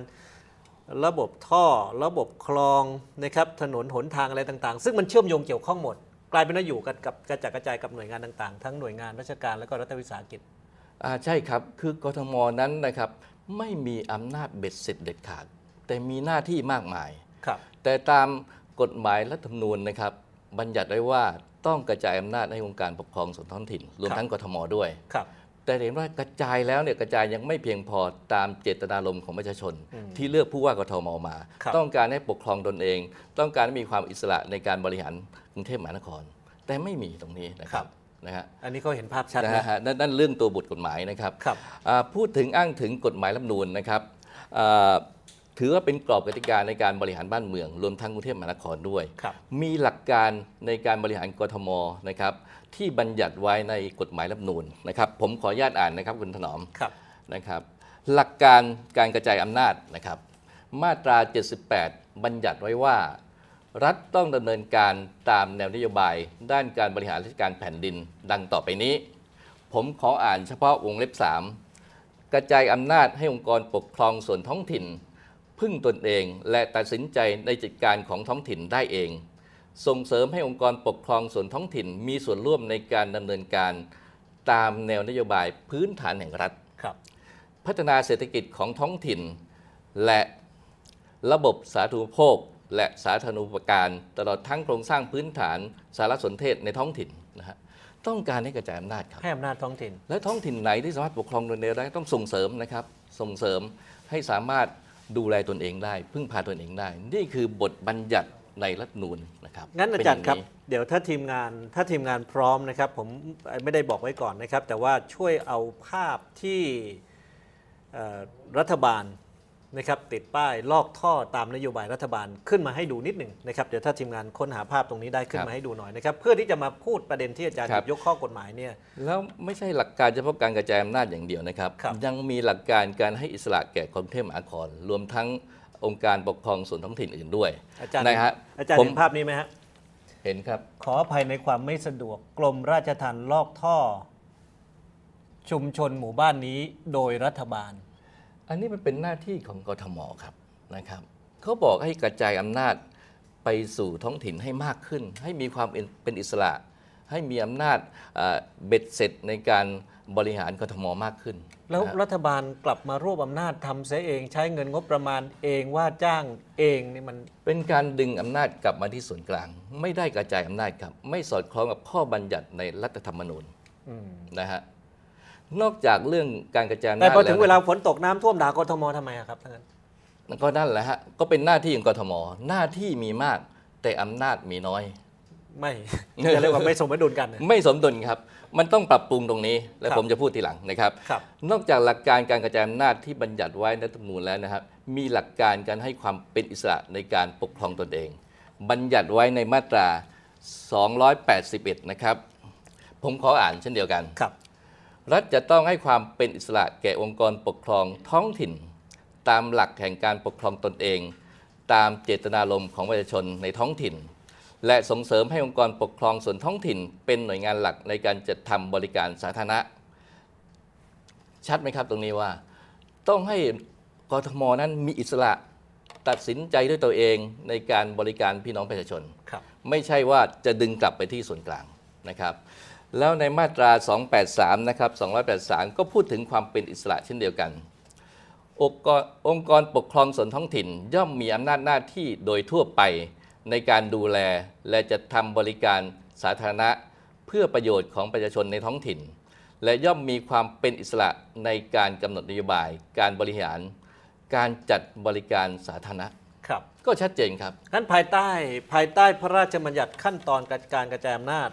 ระบบท่อ ระบบคลองนะครับถนนหนทางอะไรต่างๆ ซึ่งมันเชื่อมโยงเกี่ยวข้องหมด กลายเป็นว่าอยู่กับกระจัดกระจายกับหน่วยงานต่างๆทั้งหน่วยงานราชการและก็รัฐวิสาหกิจอ่าใช่ครับ คือกทมนั้นนะครับ ไม่มีอำนาจเบ็ดเสร็จเด็ดขาด แต่มีหน้าที่มากมายครับแต่ตามกฎหมายรัฐธรรมนูญนะครับ บัญญัติไว้ว่าต้องกระจายอำนาจให้องค์การปกครองส่วนท้องถิ่นรวมทั้งกทมด้วยครับแต่เห็นว่ากระจายแล้วเนี่ยกระจายยังไม่เพียงพอตามเจตนารมณ์ของประชาชน ที่เลือกผู้ว่ากทมมา ต้องการให้ปกครองตนเอง ต้องการมีความอิสระในการบริหารกรุงเทพมหานคร แต่ไม่มีตรงนี้นะครับนะฮะอันนี้ก็เห็นภาพชัดนะฮะนั่นเรื่องตัวบทกฎหมายนะครับพูดถึงอ้างถึงกฎหมายรัฐนูลนะครับถือว่าเป็นกรอบกติกาในการบริหารบ้านเมืองรวมทั้งกรุงเทพมหานครด้วย มีหลักการในการบริหารกทมนะครับที่บัญญัติไว้ในกฎหมายรัฐนูนนะครับ ผมขออนุญาตอ่านนะครับ คุณถนอมครับนะครับ หลักการการกระจายอำนาจนะครับมาตรา 78 บัญญัติไว้ว่า รัฐต้องดำเนินการตามแนวนโยบายด้านการบริหารราชการแผ่นดินดังต่อไปนี้ ผมขออ่านเฉพาะวงเล็บ 3 กระจายอำนาจให้องค์กรปกครองส่วนท้องถิ่น พึ่งตนเองและตัดสินใจในจัดการของท้องถิ่นได้เองส่งเสริมให้องค์กรปกครองส่วนท้องถิ่นมีส่วนร่วมในการดำเนินการตามแนวนโยบาย พื้นฐานแห่งรัฐครับ พัฒนาเศรษฐกิจของท้องถิ่น และระบบสาธารณภคและสาธารณูปการ ตลอดทั้งโครงสร้างพื้นฐานสารสนเทศในท้องถิ่นนะฮะต้องการให้กระจายอำนาจครับให้อำนาจท้องถิ่นและท้องถิ่นไหนที่สามารถปกครองตนเองได้ต้องส่งเสริมนะครับส่งเสริมให้สามารถดูแลตนเองได้ พึ่งพาตนเองได้ นี่คือบทบัญญัติในรัฐนูนนะครับงั้นอาจารย์ครับเดี๋ยวถ้าทีมงานถ้าทีมงานพร้อมนะครับผมไม่ได้บอกไว้ก่อนนะครับแต่ว่าช่วยเอาภาพที่รัฐบาลนะครับติดป้ายลอกท่อตามนโยบายรัฐบาลขึ้นมาให้ดูนิดหนึ่งนะครับเดี๋ยวถ้าทีมงานค้นหาภาพตรงนี้ได้ขึ้นมาให้ดูหน่อยนะครับเพื่อที่จะมาพูดประเด็นที่อาจารย์ยกข้อกฎหมายเนี่ยแล้วไม่ใช่หลักการเฉพาะการกระจายอำนาจอย่างเดียวนะครับรบยังมีหลักการการให้อิสระแก่กรุงเทพมหานครรวมทั้งองค์การปกครองส่วนท้องถิ่นอื่นด้วยอาจารย์นะับอาจารย์เห็นภาพนี้ไหมฮะเห็นครับขออภัยในความไม่สะดวกกรมราชทัณฑ์ลอกท่อ ชุมชนหมู่บ้านนี้โดยรัฐบาล อันนี้มันเป็นหน้าที่ของกทมครับนะครับเขาบอกให้กระจายอำนาจไปสู่ท้องถิ่นให้มากขึ้น ให้มีความเป็นอิสระ ให้มีอำนาจเบ็ดเสร็จในการบริหารกทมมากขึ้น แล้วรัฐบาลกลับมารวบอำนาจทำเสียเองใช้เงินงบประมาณเองว่าจ้างเองนี่มันเป็นการดึงอำนาจกลับมาที่ส่วนกลาง ไม่ได้กระจายอำนาจครับ ไม่สอดคล้องกับข้อบัญญัติในรัฐธรรมนูญนะฮะนอกจากเรื่องการกระจายอำนาจแต่พอถึงเวลาฝนตกน้ำท่วมด่ากทมทำไมครับท่านก็นั่นแหละฮะก็เป็นหน้าที่ของกทมหน้าที่มีมากแต่อำนาจมีน้อย ไม่จะเรียกว่าไม่สมดุลกัน ไม่สมดุลครับมันต้องปรับปรุงตรงนี้และผมจะพูดทีหลังนะครับ นอกจากหลักการการกระจายอำนาจที่บัญญัติไว้ในรัฐธรรมนูญแล้วนะครับ มีหลักการการให้ความเป็นอิสระในการปกครองตนเอง บัญญัติไว้ในมาตรา 281 นะครับ ผมขออ่านเช่นเดียวกันครับ รัฐจะต้องให้ความเป็นอิสระแก่องค์กรปกครองท้องถิ่น ตามหลักแห่งการปกครองตนเอง ตามเจตนารมณ์ของประชาชนในท้องถิ่นและส่งเสริมให้องค์กรปกครองส่วนท้องถิ่น เป็นหน่วยงานหลักในการจัดทำบริการสาธารณะชัดไหมครับตรงนี้ว่าต้องให้กทมนั้นมีอิสระตัดสินใจด้วยตัวเองในการบริการพี่น้องประชาชนไม่ใช่ว่าจะดึงกลับไปที่ส่วนกลางนะครับ แล้วในมาตรา 283 นะครับ 283 ก็พูดถึงความเป็นอิสระเช่นเดียวกัน องค์กรองค์กรปกครองส่วนท้องถิ่นย่อมมีอำนาจหน้าที่โดยทั่วไปในการดูแลและจะทำบริการสาธารณะ เพื่อประโยชน์ของประชาชนในท้องถิ่น และย่อมมีความเป็นอิสระในการกำหนดนโยบายการบริหาร การจัดบริการสาธารณะครับ ก็ชัดเจนครับนั้นภายใต้ภายใต้พระราชบัญญัติขั้นตอนการกระจายอำนาจ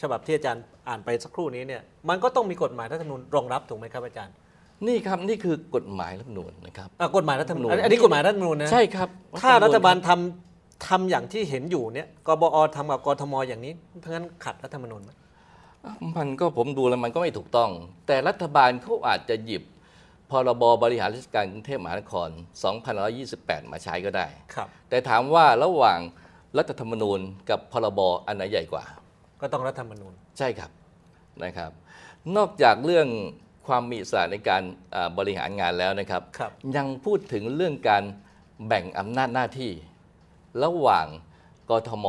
ฉบับที่อาจารย์อ่านไปสักครู่นี้เนี่ยมันก็ต้องมีกฎหมายรัฐธรรมนูญรองรับถูกไหมครับอาจารย์นี่ครับนี่คือกฎหมายรัฐธรรมนูญนะครับกฎหมายรัฐธรรมนูญอัน นี้กฎหมายรัฐธรรมนูญนะใช่ครับ ถ้ารัฐบาลทำทำอย่างที่เห็นอยู่เนี่ย กบอทำกับ กทม อย่างนี้ เพราะงั้นขัดรัฐธรรมนูญไหมมันก็ผมดูแล้วมันก็ไม่ถูกต้อง แต่รัฐบาลเขาอาจจะหยิบ พรบ บริหารราชการกรุงเทพมหานคร2528 มาใช้ก็ได้ครับแต่ถามว่าระหว่างรัฐธรรมนูญ กับพรบ อันไหนใหญ่กว่า ก็ต้องรัฐธรรมนูญ ใช่ครับ นะครับ นอกจากเรื่องความมีสระในการบริหารงานแล้วนะครับรบยังพูดถึงเรื่องการแบ่งอำนาจหน้าที่ระหว่างกทม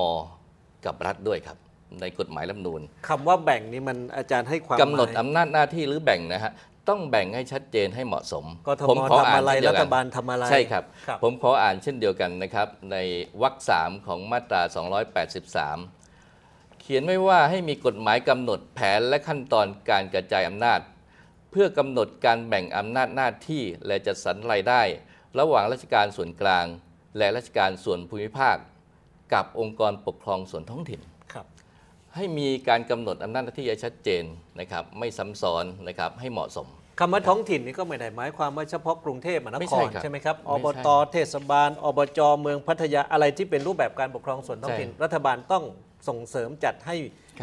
กับรัฐด้วยครับ ในกฎหมายรัฐนูลคำว่าแบ่งนี่มันอาจารย์ให้ความกำหนดอำนาจหน้าที่หรือแบ่งนะฮะต้องแบ่งให้ชัดเจนให้เหมาะสมกทมำออไรรัฐบาลทำอะไรใช่ครับ ผมขออ่านเช่นเดียวกันนะครับ ในวรรคสามของมาตรา 283 เขียนไว้ว่าให้มีกฎหมายกำหนดแผนและขั้นตอนการกระจายอำนาจ เพื่อกำหนดการแบ่งอำนาจหน้าที่และจัดสรรรายได้ ระหว่างราชการส่วนกลางและราชการส่วนภูมิภาคกับองค์กรปกครองส่วนท้องถิ่นให้มีการกำหนดอำนาจหน้าที่ชัดเจนนะครับ ไม่ซ้ำซ้อนนะครับ ให้เหมาะสมคำว่าท้องถิ่นนี่ก็ไม่ได้หมายความว่าเฉพาะกรุงเทพมหานครใช่ไหมครับอบต เทศบาล อบจเมืองพัทยาอะไรที่เป็นรูปแบบการปกครองส่วนท้องถิ่น รัฐบาลต้องส่งเสริมจัดให้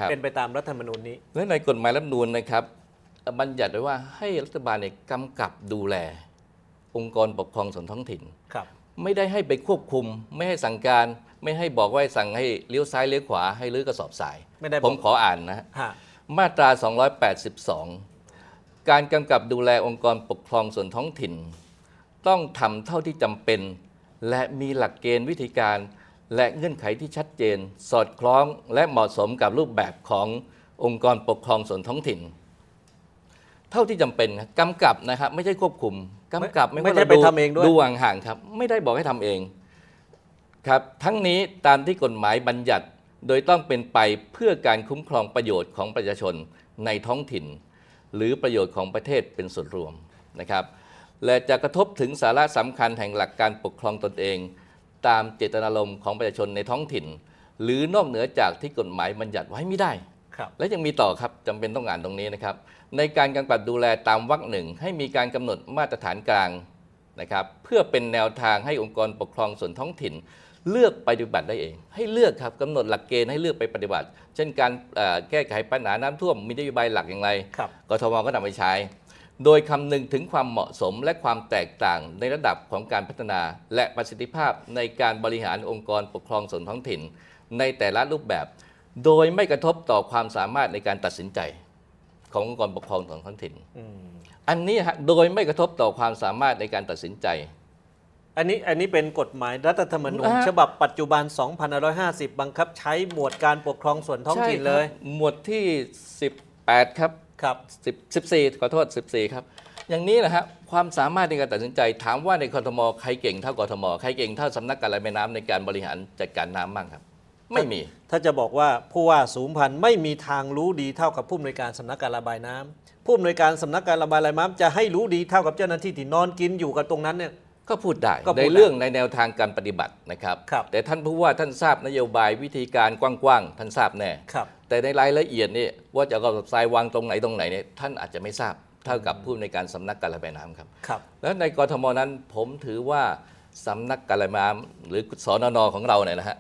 เป็นไปตามรัฐธรรมนูญนี้และในกฎหมายรัฐธรรมนูญนะครับ บัญญัติไว้ว่าให้รัฐบาลเนี่ยกำกับดูแล องค์กรปกครองส่วนท้องถิ่น ครับไม่ได้ให้ไปควบคุม ไม่ให้สั่งการ ไม่ให้บอกว่าสั่งให้เลี้ยวซ้ายเลี้ยวขวาให้ลื้อกระสอบทรายไม่ได้ผมขออ่านนะมาตรา 282 การกำกับดูแลองค์กรปกครองส่วนท้องถิ่น ต้องทำเท่าที่จำเป็น และมีหลักเกณฑ์วิธีการและเงื่อนไขที่ชัดเจน สอดคล้องและเหมาะสมกับรูปแบบขององค์กรปกครองส่วนท้องถิ่น เท่าที่จำเป็นนะกำกับนะครับไม่ใช่ควบคุมกำกับไม่ได้ไปทำเองด้วยดูห่างๆครับ ไม่ได้บอกให้ทำเองครับทั้งนี้ตามที่กฎหมายบัญญัติโดยต้องเป็นไปเพื่อการคุ้มครองประโยชน์ของประชาชนในท้องถิ่น หรือประโยชน์ของประเทศเป็นส่วนรวมนะครับ และจะกระทบถึงสาระสำคัญแห่งหลักการปกครองตนเอง ตามเจตนารมณ์ของประชาชนในท้องถิ่น หรือนอกเหนือจากที่กฎหมายบัญญัติไว้ไม่ได้และยังมีต่อครับจำเป็นต้องอ่านตรงนี้นะครับ ในการกำกับดูแลตามวรรคหนึ่ง ให้มีการกำหนดมาตรฐานกลางนะครับเพื่อเป็นแนวทางให้องค์กรปกครองส่วนท้องถิ่น เลือกปฏิบัติได้เอง ให้เลือกครับกำหนดหลักเกณฑ์ให้เลือกไปปฏิบัติ เช่นการแก้ไขปัญหาน้ำท่วมมีนโยบายหลักอย่างไรกรทมก็นำไปใช้ โดยคำนึงถึงความเหมาะสมและความแตกต่างในระดับของการพัฒนาและประสิทธิภาพในการบริหารองค์กรปกครองส่วนท้องถิ่น ในแต่ละรูปแบบโดยไม่กระทบต่อความสามารถในการตัดสินใจขององค์กรปกครองของท้องถิ่นอันนี้ฮะโดยไม่กระทบต่อความสามารถในการตัดสินใจ อันนี้อันนี้เป็นกฎหมายรัฐธรรมนูญฉบับปัจจุบัน 2550 บังคับ ใช้หมวดการปกครองส่วนท้องถิ่นเลย หมวดที่ 18 ครับครับ1 4ขอโทษ 14 ครับ อย่างนี้นะฮะความสามารถในการตัดสินใจ ถามว่าในกรทมใครเก่งเท่ากรทมใครเก่งเท่าสำนักการระบายน้ำในการบริหารจัดการน้ำบ้างครับไม่มีถ้าจะบอกว่าผู้ว่าสูงพันธ์ไม่มีทางรู้ดีเท่ากับผู้อำนวยการสำนักการระบายน้ำ ผู้อำนวยการสำนักการระบายน้ำจะให้รู้ดีเท่ากับเจ้าหน้าที่ที่นอนกินอยู่กับตรงนั้นเนี่ยก็พูดได้ในเรื่องในแนวทางการปฏิบัตินะครับรบแต่ท่านผู้ว่าท่านทราบนโยบายวิธีการกว้างๆท่านทราบแน่แต่ในรายละเอียดนี่ว่าจะกอบทรายวางตรงไหนตรงไหนเนี่ยท่านอาจจะไม่ทราบเท่ากับผู้ในการสำนักการระบายน้ำครับรบแล้วในกรทมนั้นผมถือว่าสำนักการระบายน้ำหรือสอนนของเราเนี่ยนะฮะ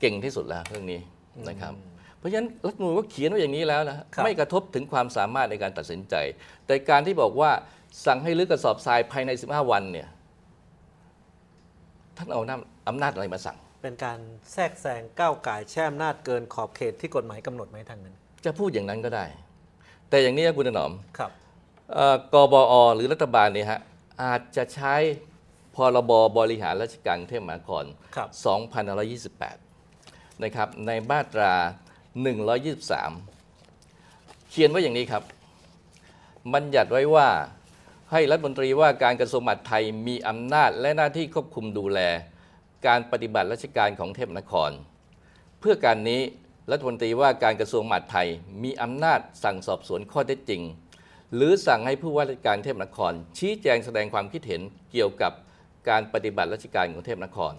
เก่งที่สุดแล้วเรื่องนี้นะครับ เพราะฉะนั้นรัฐมนูลก็เขียนไว้อย่างนี้แล้วนะ ไม่กระทบถึงความสามารถในการตัดสินใจ แต่การที่บอกว่าสั่งให้ลึกกระสอบทรายภายใน 15 วันเนี่ย ท่านเอาอำนาจอะไรมาสั่ง เป็นการแทรกแซงก้าวไก่แช่อำนาจเกินขอบเขตที่กฎหมายกำหนดไหมทางนั้น จะพูดอย่างนั้นก็ได้ แต่อย่างนี้คุณถนอมครับกบอ หรือรัฐบาลนี่ฮะอาจจะใช้พรบบริหารราชการเทพมหานคร2528นะครับในมาตรา 123 เขียนไว้อย่างนี้ครับ บัญญัติไว้ว่า ให้รัฐมนตรีว่าการกระทรวงมหาดไทยมีอำนาจและหน้าที่ควบคุมดูแล การปฏิบัติราชการของเทพนคร เพื่อการนี้รัฐมนตรีว่าการกระทรวงมหาดไทยมีอำนาจสั่งสอบสวนข้อเท็จจริง หรือสั่งให้ผู้ว่าราชการเทพนคร ชี้แจงแสดงความคิดเห็นเกี่ยวกับการปฏิบัติราชการของเทพนคร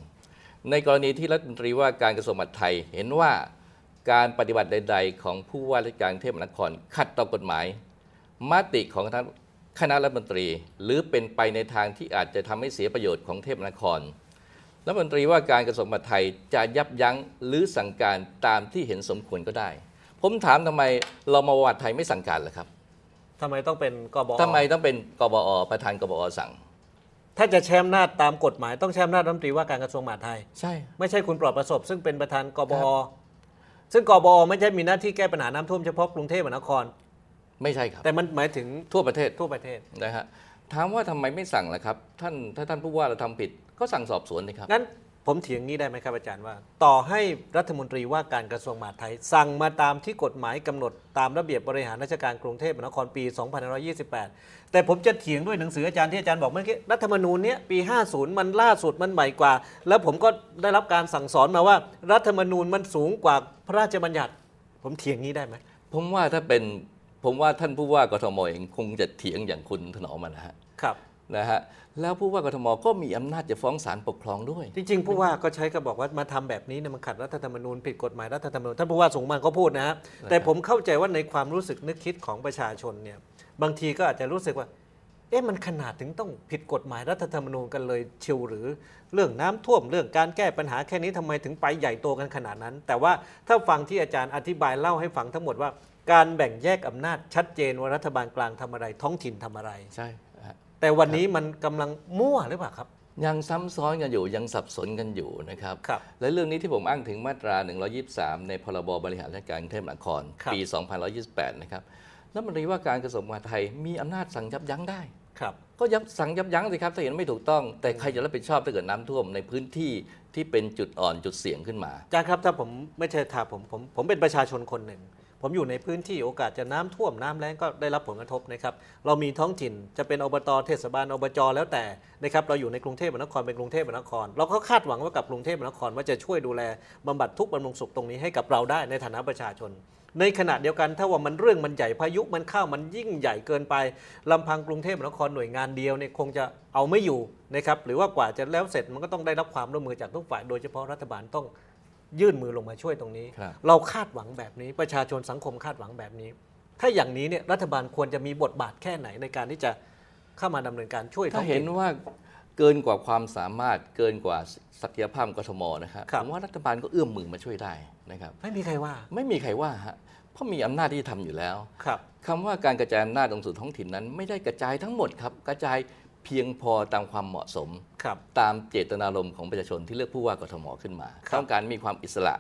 ในกรณีที่รัฐมนตรีว่าการกระทรวงมหาดไทยเห็นว่าการปฏิบัติใดๆ ของผู้ว่าราชการเทพมหานครขัดต่อกฎหมายมติของคณะรัฐมนตรีหรือเป็นไปในทางที่อาจจะทำให้เสียประโยชน์ของเทพมหานครรัฐมนตรีว่าการกระทรวงมหาดไทยจะยับยั้งหรือสั่งการตามที่เห็นสมควรก็ได้ ผมถามทำไมเรามาวัดไทยไม่สั่งการล่ะครับ ทำไมต้องเป็นกบอทำไมต้องเป็นกบอประธานกบอสั่งถ้าจะแช่อำนาจตามกฎหมายต้องแช่อำนาจรัฐมนตรีว่าการกระทรวงมหาดไทย ใช่ไม่ใช่คุณปลอดประสบซึ่งเป็นประธานกบอซึ่งกบอไม่ใช่มีหน้าที่แก้ปัญหาน้ำท่วมเฉพาะกรุงเทพมหานครไม่ใช่ครับ แต่มันหมายถึงทั่วประเทศทั่วประเทศนะฮะถามว่าทำไมไม่สั่งล่ะครับท่านถ้าท่านผู้ว่าเราทำผิดก็สั่งสอบสวนนะครับงั้นผมเถียงนี้ได้ไหมครับอาจารย์ว่า ต่อให้รัฐมนตรีว่าการกระทรวงมหาดไทย สั่งมาตามที่กฎหมายกำหนดตามระเบียบบริหารราชการกรุงเทพมหานครปี 2528แต่ผมจะเถียงด้วยหนังสืออาจารย์ที่อาจารย์บอกเมื่อกี้รัฐธรรมนูญเนี้ยปี 50 มันล่าสุดมันใหม่กว่า แล้วผมก็ได้รับการสั่งสอนมาว่ารัฐธรรมนูญมันสูงกว่าพระราชบัญญัติ ผมเถียงนี้ได้ไหมผมว่าถ้าเป็นผมว่าท่านผู้ว่ากทมเองคงจะเถียงอย่างคุณถนอมนะฮะครับนะฮะแล้วผู้ว่ากทมก็มีอำนาจจะฟ้องศาลปกครองด้วย จริงๆ ผู้ว่าก็ใช้ก็บอกว่ามาทำแบบนี้เนี่ยมันขัดรัฐธรรมนูญผิดกฎหมายรัฐธรรมนูญท่านผู้ว่าสงมาก็พูดนะฮะแต่ผมเข้าใจว่าในความรู้สึกนึกคิดของประชาชนเนี่ยบางทีก็อาจจะรู้สึกว่า เอ๊ะมันขนาดถึงต้องผิดกฎหมายรัฐธรรมนูญกันเลยเชียวหรือ เรื่องน้ำท่วมเรื่องการแก้ปัญหาแค่นี้ทำไมถึงไปใหญ่โตกันขนาดนั้น แต่ว่าถ้าฟังที่อาจารย์อธิบายเล่าให้ฟังทั้งหมดว่า การแบ่งแยกอำนาจชัดเจนว่ารัฐบาลกลางทำอะไรท้องถิ่นทำอะไรใช่ แต่วันนี้มันกำลังมั่วหรือเปล่าครับ ยังซ้ำซ้อนกันอยู่ยังสับสนกันอยู่นะครับรบและเรื่องนี้ที่ผมอ้างถึงมาตรา 123ในพรบบริหารราชการกรุงเทพมหานครปี2128นะครับรัฐมนตรีว่าการกระทรวงมหาดไทย มีอำนาจสั่งยับยั้งได้ครับก็ยับสั่งยับยั้งสิครับถ้าเห็นไม่ถูกต้อง แต่ใครจะรับผิดชอบถ้าเกิดน้ำท่วมในพื้นที่ที่เป็นจุดอ่อนจุดเสี่ยงขึ้นมาจ้าครับถ้าผมไม่ใช่ถาผมผมผมเป็นประชาชนคนหนึ่ง ผมอยู่ในพื้นที่โอกาสจะน้ำท่วมน้ำแล้งก็ได้รับผลกระทบนะครับเรามีท้องถิ่นจะเป็นอบตเทศบาลอบจแล้วแต่นะครับเราอยู่ในกรุงเทพมหานครเป็นกรุงเทพมหานคร เราก็คาดหวังว่ากับกรุงเทพมหานคร ว่าจะช่วยดูแล บำบัดทุกบำรุงสุขตรงนี้ให้กับเราได้ในฐานะประชาชนในขณะเดียวกัน ถ้าว่ามันเรื่องมันใหญ่พายุมันเข้ามันยิ่งใหญ่เกินไป ลำพังกรุงเทพมหานครหน่วยงานเดียวเนี่ย คงจะเอาไม่อยู่นะครับหรือว่ากว่าจะแล้วเสร็จมันก็ต้องได้รับความร่วมมือจากทุกฝ่าย โดยเฉพาะรัฐบาลต้องยื่นมือลงมาช่วยตรงนี้ เราคาดหวังแบบนี้ ประชาชนสังคมคาดหวังแบบนี้ ถ้าอย่างนี้เนี่ยรัฐบาลควรจะมีบทบาทแค่ไหนในการที่จะเข้ามาดำเนินการช่วยถ้าเห็นว่าเกินกว่าความสามารถเกินกว่าศักยภาพกทมนะครับผมว่ารัฐบาลก็เอื้อมมือมาช่วยได้นะครับ ไม่มีใครว่า ไม่มีใครว่าฮะ เพราะมีอำนาจที่ทำอยู่แล้วครับคำว่าการกระจายอำนาจลงสู่ท้องถิ่นนั้น ไม่ได้กระจายทั้งหมดครับ กระจายเพียงพอตามความเหมาะสม ตามเจตนารมณ์ของประชาชนที่เลือกผู้ว่ากทมขึ้นมา ต้องการมีความอิสระ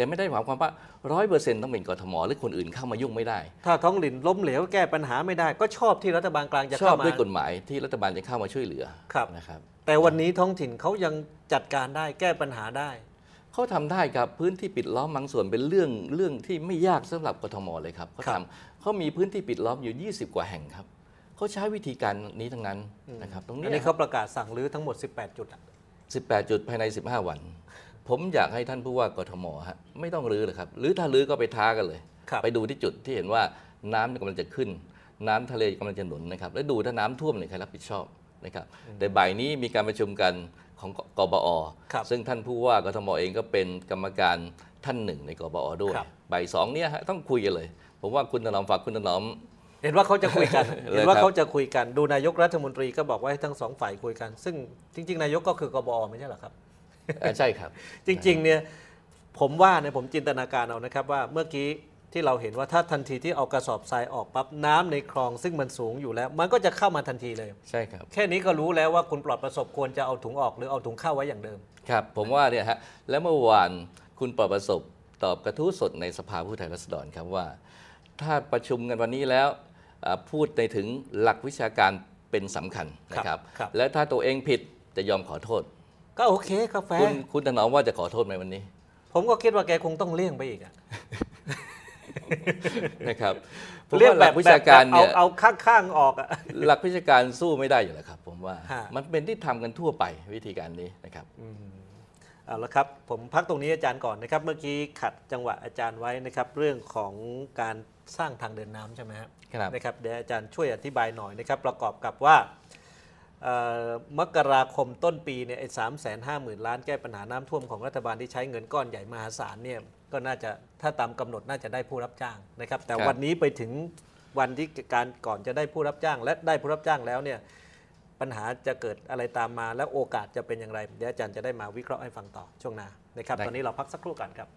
แต่ไม่ได้หมายความว่าร้อยเปอร์เซ็นต์ต้องเป็นกทมหรือคนอื่นเข้ามายุ่งไม่ได้ ถ้าท้องถิ่นล้มเหลวแก้ปัญหาไม่ได้ก็ชอบที่รัฐบาลกลางจะชเข้าอบด้วยกฎหมายที่รัฐบาลจะเข้ามาช่วยเหลือครับนะครับ แต่วันนี้ท้องถิ่นเขายังจัดการได้แก้ปัญหาได้เขาทำได้ครับพื้นที่ปิดล้อมบางส่วนเป็นเรื่องเรื่องที่ไม่ยากสำหรับกทมเลยครับเขาทำเขามีพื้นที่ปิดล้อมอยู่ 20 กว่าแห่งครับเขาใช้วิธีการนี้ทั้งนั้นนะครับตรงอันนี้เขาประกาศสั่งรื้อทั้งหมด 18 จุดอะ18จุดภายใน15 วันผมอยากให้ท่านผู้ว่ากทมฮะไม่ต้องรื้อเลยครับหรือถ้ารื้อก็ไปท้ากันเลย ไปดูที่จุดที่เห็นว่าน้ำกำลังจะขึ้น น้ำทะเลกำลังจะหนุนนะครับแล้วดูถ้าน้ำท่วมเนี่ยใครรับผิดชอบนะครับแต่บ่ายนี้มีการประชุมกันของกบอ ซึ่งท่านผู้ว่ากทมเองก็เป็นกรรมการท่านหนึ่งในกบอด้วยบ่ายสองเนี่ยฮะต้องคุยกันเลย ผมว่าคุณถนอมฝากคุณถนอม เห็นว่าเขาจะคุยกันเห็นว่าเขาจะคุยกันดูนายกรัฐมนตรีก็บอกว่าให้ทั้งสองฝ่ายคุยกัน ซึ่งจริงๆ นายกก็คือกบอไม่ใช่หรอครับใช่ครับจริงๆเนี่ยผมว่าเนี่ยผมจินตนาการเอานะครับว่าเมื่อกี้ที่เราเห็นว่าถ้าทันทีที่เอากระสอบทรายออกปั๊บน้ำในคลอง ซึ่งมันสูงอยู่แล้ว มันก็จะเข้ามาทันทีเลยใช่ครับแค่นี้ก็รู้แล้วว่าคุณปลอดประสบควรจะเอาถุงออกหรือเอาถุงเข้าไว้อย่างเดิมครับผมว่าเนี่ยฮะแล้วเมื่อวานคุณปลอดประสบตอบกระทู้สดในสภาผู้แทนราษฎรครับว่า ถ้าประชุมกันวันนี้แล้วพูดในถึงหลักวิชาการเป็นสำคัญนะครับรบและถ้าตัวเองผิดจะยอมขอโทษก็โอเคกาแฟคุณคุณถนอมว่าจะขอโทษไหมวันนี้ ผมก็คิดว่าแกคงต้องเลี่ยงไปอีกนะครับเรียก่หแบลับกวิชาการเนี่ยเอาเอาข้างๆออกหลักวิชาการสู้ไม่ได้อยู่แล้วครับ ผมว่ามันเป็นที่ทำกันทั่วไปวิธีการนี้นะครับเอาละครับ ผมพักตรงนี้อาจารย์ก่อนนะครับ เมื่อกี้ขัดจังหวะอาจารย์ไว้นะครับ เรื่องของการสร้างทางเดินน้ำใช่ไหมครับนะครับเดี๋ยวอาจารย์ช่วยอธิบายหน่อยนะครับประกอบกับว่ามกราคมต้นปีเนี่ยไอ้สามแสนห้าหมื่นล้านแก้ปัญหาน้ำท่วมของรัฐบาลที่ใช้เงินก้อนใหญ่มหาศาลเนี่ย ก็น่าจะถ้าตามกำหนดน่าจะได้ผู้รับจ้างนะครับ แต่วันนี้ไปถึงวันที่การก่อนจะได้ผู้รับจ้างและได้ผู้รับจ้างแล้วเนี่ย ปัญหาจะเกิดอะไรตามมา และโอกาสจะเป็นอย่างไรเดี๋ยวอาจารย์จะได้มาวิเคราะห์ให้ฟังต่อช่วงหน้านะครับ ตอนนี้เราพักสักครู่ก่อนครับ